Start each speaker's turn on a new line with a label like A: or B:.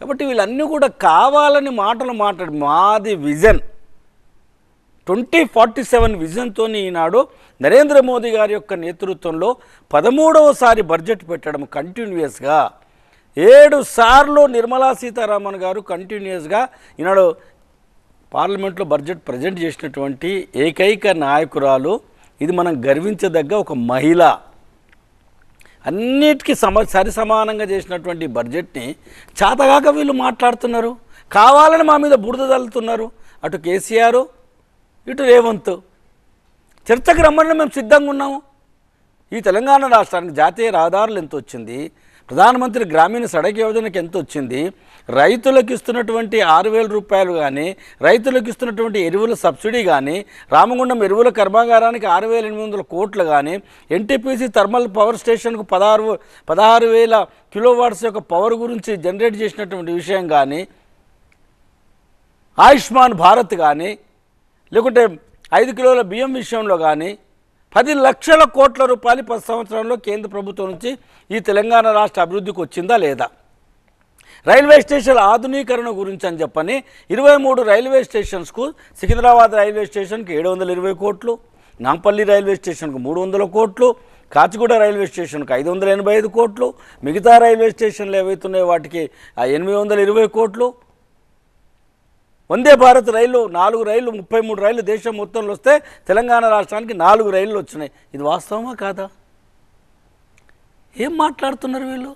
A: కాబట్టి వీళ్ళన్నీ కూడా కావాలని మాటలు మాట్లాడు మాది విజన్ ట్వంటీ ఫార్టీ సెవెన్ విజన్తో ఈనాడు నరేంద్ర మోదీ గారి యొక్క నేతృత్వంలో పదమూడవసారి బడ్జెట్ పెట్టడం కంటిన్యూస్గా ఏడు సార్లు నిర్మలా సీతారామన్ గారు కంటిన్యూస్గా ఈనాడు పార్లమెంట్లో బడ్జెట్ ప్రజెంట్ చేసినటువంటి ఏకైక నాయకురాలు ఇది మనం గర్వించదగ్గ ఒక మహిళ అన్నిటికీ సమ సరిసమానంగా చేసినటువంటి బడ్జెట్ని చాతగాక వీళ్ళు మాట్లాడుతున్నారు కావాలని మా మీద బురద తల్లుతున్నారు అటు కేసీఆర్ ఇటు రేవంత్ చర్చకు రమ్మని మేము సిద్ధంగా ఉన్నాము ఈ తెలంగాణ రాష్ట్రానికి జాతీయ రహదారులు ఎంత వచ్చింది ప్రధానమంత్రి గ్రామీణ సడక్ యోజనకి ఎంత వచ్చింది రైతులకు ఇస్తున్నటువంటి ఆరు వేల రూపాయలు కానీ రైతులకు ఇస్తున్నటువంటి ఎరువుల సబ్సిడీ కానీ రామగుండం ఎరువుల కర్మాగారానికి ఆరు వేల ఎనిమిది వందల కోట్లు కానీ ఎన్టీపీసీ థర్మల్ పవర్ స్టేషన్కు పదహారు పదహారు వేల కిలోవాట్స్ యొక్క పవర్ గురించి జనరేట్ చేసినటువంటి విషయం కానీ ఆయుష్మాన్ భారత్ కానీ లేకుంటే ఐదు కిలోల బియ్యం విషయంలో కానీ పది లక్షల కోట్ల రూపాయలు పది సంవత్సరంలో కేంద్ర ప్రభుత్వం నుంచి ఈ తెలంగాణ రాష్ట్ర అభివృద్ధికి వచ్చిందా లేదా రైల్వే స్టేషన్ ఆధునీకరణ గురించి అని చెప్పని ఇరవై మూడు రైల్వే స్టేషన్స్కు సికింద్రాబాద్ రైల్వే స్టేషన్కి ఏడు వందల ఇరవై కోట్లు నాంపల్లి రైల్వే స్టేషన్కు మూడు వందల కోట్లు కాచిగూడ రైల్వే స్టేషన్కు ఐదు వందల ఎనభై ఐదు కోట్లు మిగతా రైల్వే స్టేషన్లు ఏవైతున్నాయో వాటికి ఎనిమిది వందల ఇరవై కోట్లు వందే భారత్ రైలు నాలుగు రైలు ముప్పై మూడు రైళ్లు దేశం మొత్తంలో వస్తే తెలంగాణ రాష్ట్రానికి నాలుగు రైళ్ళు వచ్చినాయి ఇది వాస్తవమా కాదా ఏం మాట్లాడుతున్నారు వీళ్ళు